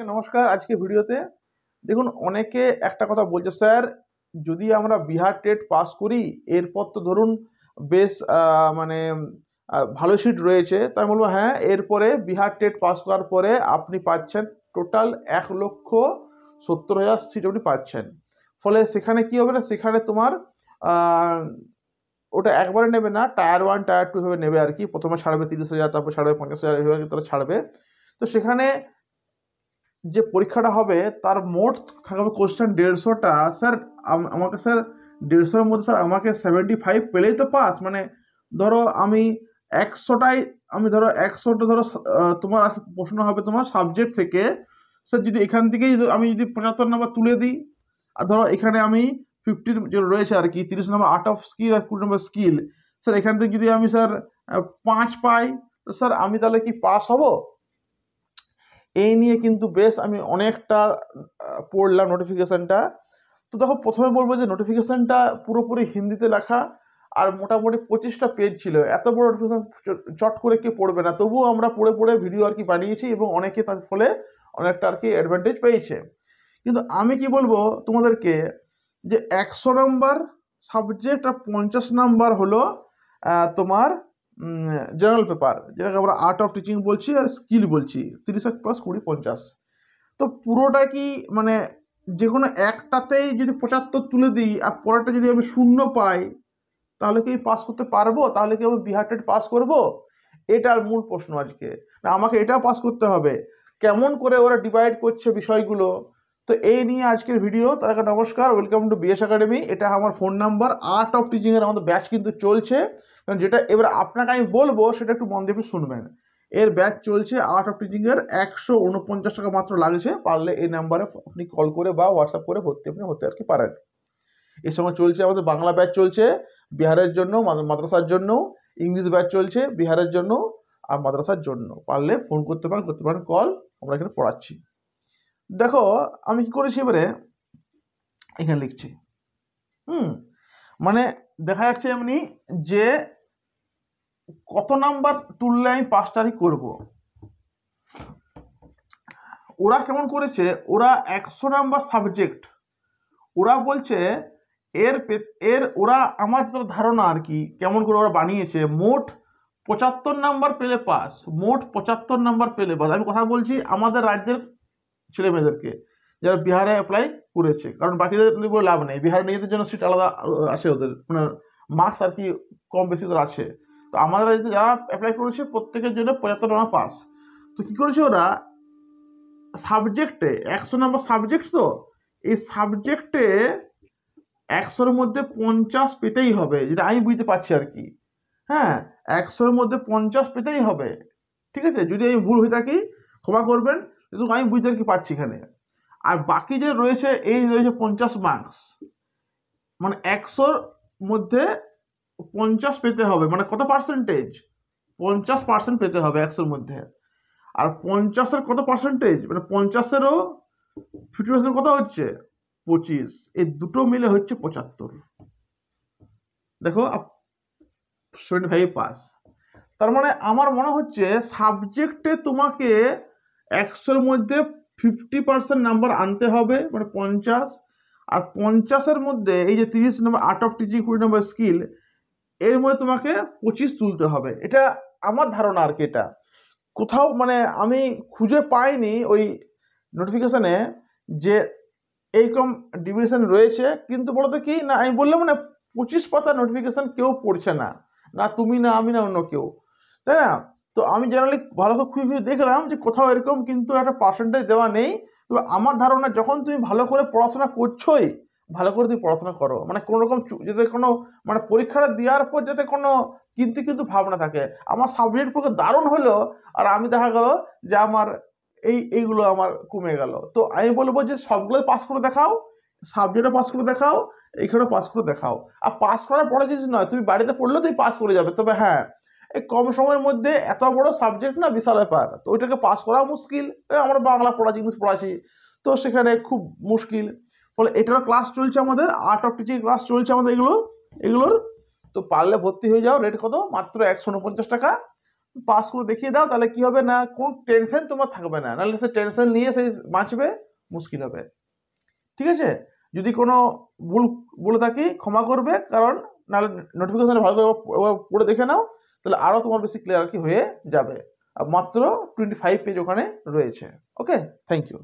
আচ্ছা, নমস্কার আজকে ভিডিওতে দেখুন অনেকে একটা কথা বলছে স্যার যদি আমরা বিহার টেট পাস করি এরপর তো ধরুন বেশ মানে ভালো সিট রয়েছে তাই বলবো হ্যাঁ এরপরে বিহার টেট পাস করার পরে আপনি পাচ্ছেন টোটাল এক লক্ষ সত্তর হাজার সিট আপনি পাচ্ছেন ফলে সেখানে কি হবে না সেখানে তোমার ওটা একবারে নেবে না টায়ার ওয়ান টায়ার টু ভাবে নেবে আর কি প্রথমে ছাড়বে তিরিশ হাজার তারপরে ছাড়বে পঞ্চাশ হাজার এভাবে তারা ছাড়বে তো সেখানে যে পরীক্ষাটা হবে তার মোট থাকবে কোশ্চেন দেড়শোটা স্যার আমাকে স্যার দেড়শোর মধ্যে স্যার আমাকে সেভেন্টি ফাইভ পেলেই তো পাস মানে ধরো আমি একশোটাই আমি ধরো একশোটা ধরো তোমার প্রশ্ন হবে তোমার সাবজেক্ট থেকে স্যার যদি এখান থেকেই আমি যদি পঁচাত্তর নম্বর তুলে দিই আর ধরো এখানে আমি ফিফটিন রয়েছে আর কি তিরিশ নম্বর আর্ট অফ স্কিল আর কুড়ি নম্বর স্কিল স্যার এখান থেকে যদি আমি স্যার পাঁচ পাই তো স্যার আমি তাহলে কি পাস হব এই নিয়ে কিন্তু বেশ আমি অনেকটা পড়লাম নোটিফিকেশানটা তো দেখো প্রথমে বলবো যে নোটিফিকেশানটা পুরোপুরি হিন্দিতে লেখা আর মোটামুটি পঁচিশটা পেজ ছিল এত বড় নোটিফিকেশান চট করে কেউ পড়বে না তবুও আমরা পড়ে পড়ে ভিডিও আর কি বানিয়েছি এবং অনেকে তার ফলে অনেকটা আর কি অ্যাডভান্টেজ পেয়েছে কিন্তু আমি কি বলবো তোমাদেরকে যে একশো নম্বর সাবজেক্ট আর পঞ্চাশ নাম্বার হলো তোমার জেনারেল পেপার যেটাকে আমরা আর্ট অফ টিচিং বলছি আর স্কিল বলছি তিরিশ এক প্লাস কুড়ি পঞ্চাশ তো পুরোটা কি মানে যে কোনো একটাতেই যদি পঁচাত্তর তুলে দিই আর পরেরটা যদি আমি শূন্য পাই তাহলে কি পাস করতে পারবো তাহলে কি আমি বিহার টেট পাস করবো এটার মূল প্রশ্ন আজকে আমাকে এটা পাস করতে হবে কেমন করে ওরা ডিভাইড করছে বিষয়গুলো তো এই নিয়ে আজকের ভিডিও তাকে নমস্কার ওয়েলকাম টু বিএস একাডেমি এটা আমার ফোন নাম্বার আর্ট অফ টিচিংয়ের আমাদের ব্যাচ কিন্তু চলছে কারণ যেটা এবার আপনাকে আমি বলবো সেটা একটু মন দিয়ে শুনবেন এর ব্যাচ চলছে আর্ট অফ টিচিংয়ের একশো উনপঞ্চাশ টাকা মাত্র লাগছে পারলে এই নাম্বারে আপনি কল করে বা হোয়াটসঅ্যাপ করে ভর্তি আপনি হতে আর কি পারেন এই সময় চলছে আমাদের বাংলা ব্যাচ চলছে বিহারের জন্য মাদ্রাসার জন্য ইংলিশ ব্যাচ চলছে বিহারের জন্য আর মাদ্রাসার জন্য পারলে ফোন করতে পারেন করতে পারেন কল আমরা এখানে পড়াচ্ছি দেখো আমি কি করেছি এবারে এখানে লিখছি হুম মানে দেখা যাচ্ছে এমনি যে কত নাম্বার তুললে আমি পাঁচ তারিখ করবো ওরা কেমন করেছে ওরা একশো নাম্বার সাবজেক্ট ওরা বলছে এর এর ওরা আমার তো ধারণা আর কি কেমন করে ওরা বানিয়েছে মোট পঁচাত্তর নাম্বার পেলে পাস মোট পঁচাত্তর নাম্বার পেলে পাস আমি কথা বলছি আমাদের রাজ্যের ছেলে মেয়েদেরকে যারা বিহারে অ্যাপ্লাই করেছে কারণ বাকিদের লাভ নেই বিহারে নিজেদের জন্য সিট আলাদা আছে ওদের মানে মার্কস আর কি কম বেশি ওদের আছে তো আমাদের যারা অ্যাপ্লাই করেছে প্রত্যেকের জন্য পঁচাত্তর নম্বর পাস তো কী করেছে ওরা সাবজেক্টে একশো নম্বর সাবজেক্ট তো এই সাবজেক্টে একশোর মধ্যে পঞ্চাশ পেতেই হবে যেটা আমি বুঝতে পারছি আর কি হ্যাঁ একশোর মধ্যে পঞ্চাশ পেতেই হবে ঠিক আছে যদি আমি ভুল হয়ে থাকি ক্ষমা করবেন কিন্তু আমি বুঝতে কি পারছি এখানে আর বাকি যে রয়েছে এই রয়েছে পঞ্চাশ মার্কস মানে একশোর মধ্যে পঞ্চাশ পেতে হবে মানে কত পার্সেন্টেজ পঞ্চাশ পার্সেন্ট পেতে হবে একশোর মধ্যে আর পঞ্চাশের কত পার্সেন্টেজ মানে পঞ্চাশেরও ফিফটি পার্সেন্ট কত হচ্ছে পঁচিশ এই দুটো মিলে হচ্ছে পঁচাত্তর দেখো সেভেন্টি ফাইভ পাস তার মানে আমার মনে হচ্ছে সাবজেক্টে তোমাকে একশোর মধ্যে ফিফটি পার্সেন্ট নাম্বার আনতে হবে মানে পঞ্চাশ আর পঞ্চাশের মধ্যে এই যে তিরিশ নম্বর আর্ট অফ টিচিং কুড়ি নম্বর স্কিল এর মধ্যে তোমাকে পঁচিশ তুলতে হবে এটা আমার ধারণা আর কি এটা কোথাও মানে আমি খুঁজে পাইনি ওই নোটিফিকেশানে যে এইরকম ডিভিশন রয়েছে কিন্তু বলতো কি না আমি বললাম মানে পঁচিশ পাতা নোটিফিকেশান কেউ পড়ছে না না তুমি না আমি না অন্য কেউ তাই না তো আমি জেনারেলি ভালো করে খুঁজে খুঁজে দেখলাম যে কোথাও এরকম কিন্তু একটা পার্সেন্টেজ দেওয়া নেই তবে আমার ধারণা যখন তুমি ভালো করে পড়াশোনা করছোই ভালো করে তুমি পড়াশোনা করো মানে কোনো রকম যাতে কোনো মানে পরীক্ষাটা দেওয়ার পর যাতে কোনো কিন্তু কিন্তু ভাবনা থাকে আমার সাবজেক্ট পক্ষে দারুণ হলো আর আমি দেখা গেল যে আমার এই এইগুলো আমার কমে গেল তো আমি বলবো যে সবগুলো পাস করে দেখাও সাবজেক্টও পাস করে দেখাও এখানেও পাস করে দেখাও আর পাস করার পরে জিনিস নয় তুমি বাড়িতে পড়লেও তুমি পাস করে যাবে তবে হ্যাঁ এই কম সময়ের মধ্যে এত বড় সাবজেক্ট না বিশাল ব্যাপার তো ওইটাকে পাস করা মুশকিল আমরা বাংলা পড়া জিনিস পড়াছি তো সেখানে খুব মুশকিল ফলে এটারও ক্লাস চলছে আমাদের আর্ট অফ টিচিং ক্লাস চলছে আমাদের এগুলো এগুলোর তো পারলে ভর্তি হয়ে যাও রেট কত মাত্র একশো উনপঞ্চাশ টাকা পাস করে দেখিয়ে দাও তাহলে কি হবে না কোনো টেনশন তোমার থাকবে না নাহলে সে টেনশন নিয়ে সেই বাঁচবে মুশকিল হবে ঠিক আছে যদি কোনো ভুল বলে থাকি ক্ষমা করবে কারণ নাহলে নোটিফিকেশান ভালো করে পড়ে দেখে নাও তাহলে আরও তোমার বেশি ক্লিয়ার কি হয়ে যাবে মাত্র টোয়েন্টি ফাইভ পেজ ওখানে রয়েছে ওকে থ্যাংক ইউ